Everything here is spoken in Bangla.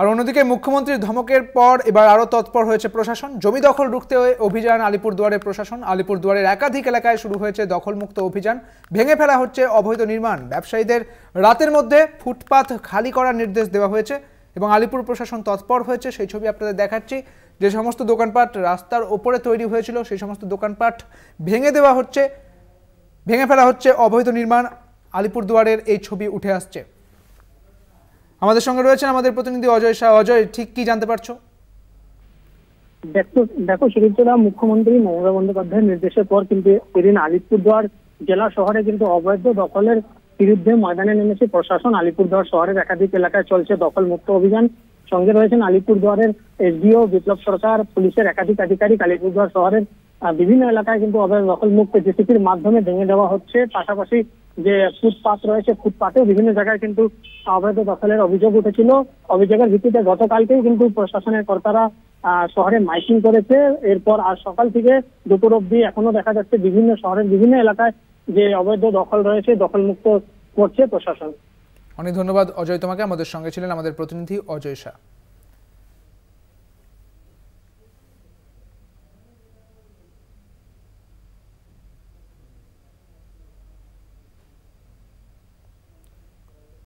আর অন্যদিকে মুখ্যমন্ত্রীর ধমকের পর এবার আরও তৎপর হয়েছে প্রশাসন জমি দখল রুখতে হয়ে অভিযান আলিপুরদুয়ারের প্রশাসন আলিপুরদুয়ারের একাধিক এলাকায় শুরু হয়েছে দখলমুক্ত অভিযান ভেঙে ফেলা হচ্ছে অবৈধ নির্মাণ ব্যবসায়ীদের রাতের মধ্যে ফুটপাথ খালি করার নির্দেশ দেওয়া হয়েছে এবং আলিপুর প্রশাসন তৎপর হয়েছে সেই ছবি আপনাদের দেখাচ্ছি যে সমস্ত দোকানপাট রাস্তার ওপরে তৈরি হয়েছিল সেই সমস্ত দোকানপাট ভেঙে দেওয়া হচ্ছে ভেঙে ফেলা হচ্ছে অবৈধ নির্মাণ আলিপুরদুয়ারের এই ছবি উঠে আসছে আমাদের সঙ্গে রয়েছেন আমাদের প্রতিনিধি অজয় শাহ অজয় ঠিক কি জানতে পারছো দেখো দেখো শরীফতলা মুখ্যমন্ত্রী মমতা বন্দ্যোপাধ্যায়ের নির্দেশের পর কিন্তু এদিন আলিপুরদুয়ার জেলা শহরে কিন্তু অবৈধ দখলের বিরুদ্ধে ময়দানে নেমেছে প্রশাসন আলিপুরদুয়ার শহরের একাধিক এলাকায় চলছে দখল মুক্ত অভিযান সঙ্গে রয়েছেন আলিপুরদুয়ারের এসডিও বিপ্লব সরকার পুলিশের একাধিক আধিকারিক আলিপুরদুয়ার শহরের বিভিন্ন এলাকায় কিন্তু অবৈধ দখলমুক্ত জেসিপির মাধ্যমে ভেঙে দেওয়া হচ্ছে পাশাপাশি যে ফুটপাত রয়েছে ফুটপাতেও বিভিন্ন জায়গায় কিন্তু অবৈধ দখলের অভিযোগ উঠেছিল অভিযোগের ভিত্তিতে গতকালকেই কিন্তু প্রশাসনের কর্তারা শহরে মাইকিং করেছে এরপর আজ সকাল থেকে দুপুর অব্দি এখনো দেখা যাচ্ছে বিভিন্ন শহরের বিভিন্ন এলাকায় যে অবৈধ দখল রয়েছে দখলমুক্ত করছে প্রশাসন অনেক ধন্যবাদ অজয় তোমাকে আমাদের সঙ্গে ছিলেন আমাদের প্রতিনিধি অজয় শাহ